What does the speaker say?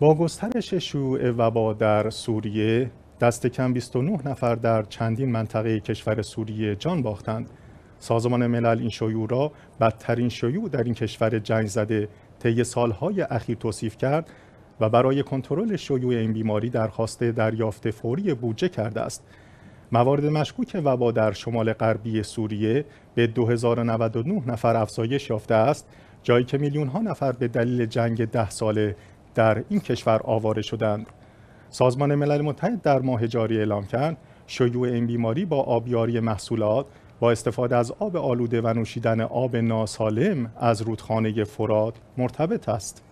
با گسترش شیوع وبا در سوریه دست کم 29 نفر در چندین منطقه کشور سوریه جان باختند سازمان ملل این شیوع را بدترین شیوع در این کشور جنگ زده طی سالهای اخیر توصیف کرد و برای کنترل شیوع این بیماری درخواست دریافت فوری بودجه کرده است موارد مشکوک وبا در شمال غربی سوریه به 2099 نفر افزایش یافته است جایی که میلیون ها نفر به دلیل جنگ ده ساله در این کشور آواره شدند. سازمان ملل متحد در ماه جاری اعلام کرد شیوع این بیماری با آبیاری محصولات با استفاده از آب آلوده و نوشیدن آب ناسالم از رودخانه فرات مرتبط است.